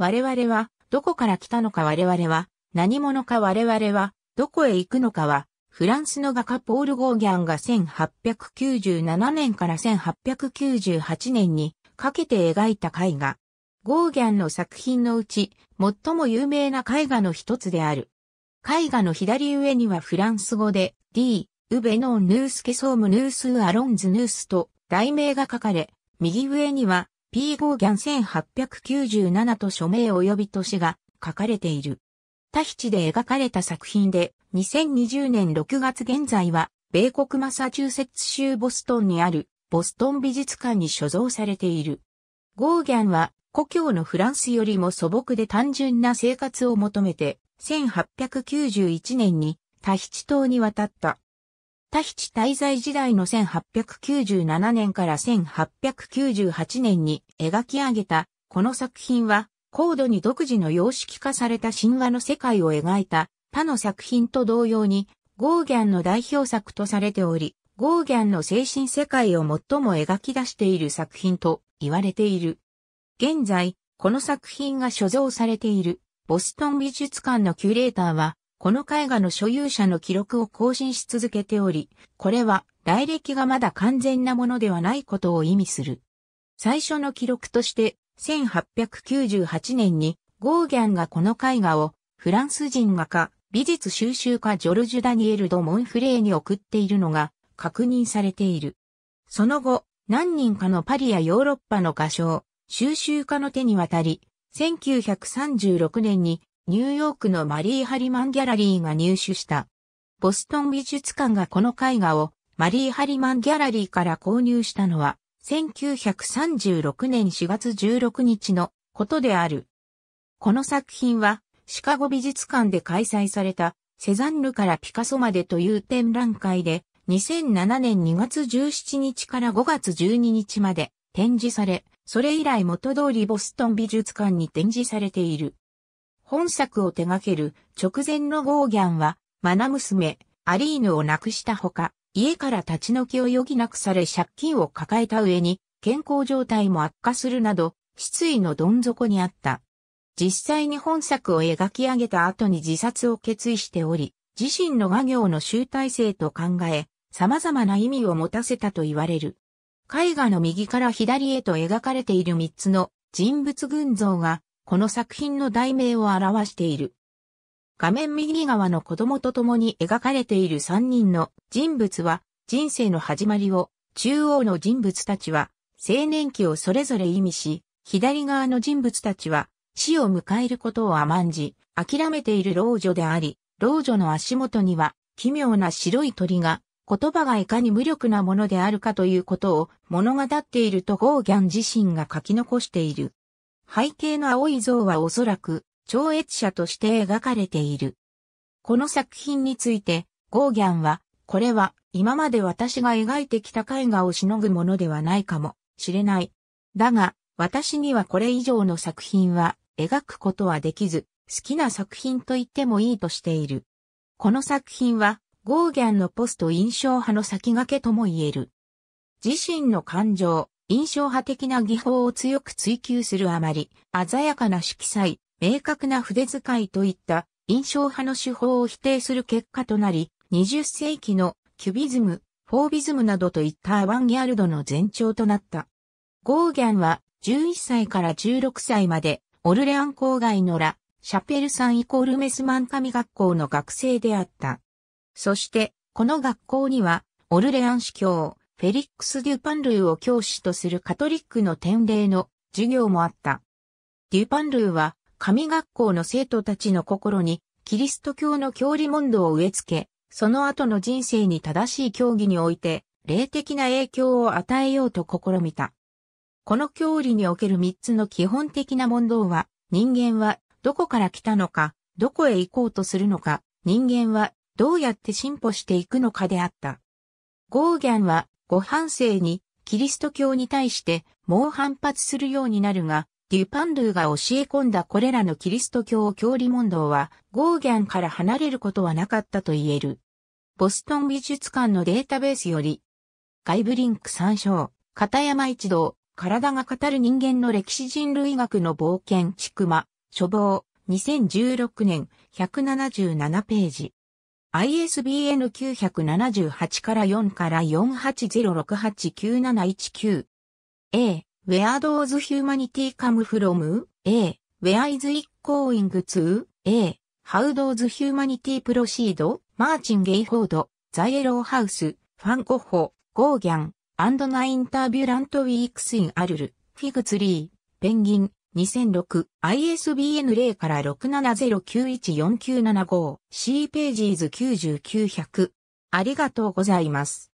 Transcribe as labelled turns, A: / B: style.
A: 我々は、どこから来たのか我々は、何者か我々は、どこへ行くのかは、フランスの画家ポール・ゴーギャンが1897年から1898年にかけて描いた絵画。ゴーギャンの作品のうち、最も有名な絵画の一つである。絵画の左上にはフランス語で、D、ウベノン・ヌース・ケソーム・ヌース・アロンズ・ヌースと題名が書かれ、右上には P. ゴーギャン1897と署名及び年が書かれている。タヒチで描かれた作品で、2020年6月現在は、米国マサチューセッツ州ボストンにある、ボストン美術館に所蔵されている。ゴーギャンは、故郷のフランスよりも素朴で単純な生活を求めて、1891年にタヒチ島に渡った。タヒチ滞在時代の1897年から1898年に描き上げた、この作品は、高度に独自の様式化された神話の世界を描いた他の作品と同様に、ゴーギャンの代表作とされており、ゴーギャンの精神世界を最も描き出している作品と言われている。現在、この作品が所蔵されているボストン美術館のキュレーターはこの絵画の所有者の記録を更新し続けており、これは来歴がまだ完全なものではないことを意味する。最初の記録として、1898年にゴーギャンがこの絵画をフランス人画家、美術収集家ジョルジュ・ダニエル・ド・モンフレーに送っているのが確認されている。その後、何人かのパリやヨーロッパの画商、収集家の手に渡り、1936年にニューヨークのマリー・ハリマン・ギャラリーが入手した。ボストン美術館がこの絵画をマリー・ハリマン・ギャラリーから購入したのは、1936年4月16日のことである。この作品は、シカゴ美術館で開催された、セザンヌからピカソまでという展覧会で、2007年2月17日から5月12日まで展示され、それ以来元通りボストン美術館に展示されている。本作を手掛ける直前のゴーギャンは、マナ娘、アリーヌを亡くしたほか、家から立ち退きを余儀なくされ借金を抱えた上に、健康状態も悪化するなど、失意のどん底にあった。実際に本作を描き上げた後に自殺を決意しており、自身の画業の集大成と考え、様々な意味を持たせたと言われる。絵画の右から左へと描かれている三つの人物群像がこの作品の題名を表している。画面右側の子供と共に描かれている3人の人物は人生の始まりを、中央の人物たちは青年期をそれぞれ意味し、左側の人物たちは死を迎えることを甘んじ、諦めている老女であり、老女の足元には奇妙な白い鳥が、言葉がいかに無力なものであるかということを物語っているとゴーギャン自身が書き残している。背景の青い像はおそらく、超越者として描かれている。この作品について、ゴーギャンは、これは今まで私が描いてきた絵画をしのぐものではないかもしれない。だが、私にはこれ以上の作品は描くことはできず、好きな作品と言ってもいいとしている。この作品は、ゴーギャンのポスト印象派の先駆けとも言える。自身の感情、印象派的な技法を強く追求するあまり、鮮やかな色彩、明確な筆使いといった印象派の手法を否定する結果となり、20世紀のキュビズム、フォービズムなどといったアバンギャルドの前兆となった。ゴーギャンは11歳から16歳までオルレアン郊外のラ・シャペルさんイコールメスマン神学校の学生であった。そして、この学校にはオルレアン司教、フェリックス・デュパンルーを教師とするカトリックの典礼の授業もあった。デュパンルーは、神学校の生徒たちの心に、キリスト教の教理問答を植え付け、その後の人生に正しい教義において、霊的な影響を与えようと試みた。この教理における三つの基本的な問答は、人間はどこから来たのか、どこへ行こうとするのか、人間はどうやって進歩していくのかであった。ゴーギャンはご反省に、キリスト教に対して猛反発するようになるが、デュパンドゥが教え込んだこれらのキリスト教教理問答は、ゴーギャンから離れることはなかったと言える。ボストン美術館のデータベースより、外部リンク参照、片山一同、体が語る人間の歴史人類学の冒険、ちくま、書房、2016年、177ページ。ISBN 978から4から480689719 A. Where does humanity come from? A. Where is it going to? A. How does humanity proceed? マーチン・ゲイフォード、ザイエローハウス、ファン・ゴッホ、ゴーギャン、アンドナインタビュラント・ウィークス・イン・アルル、フィグツリー、ペンギン、2006 ISBN 0から670914975 C ページーズ9900ありがとうございます。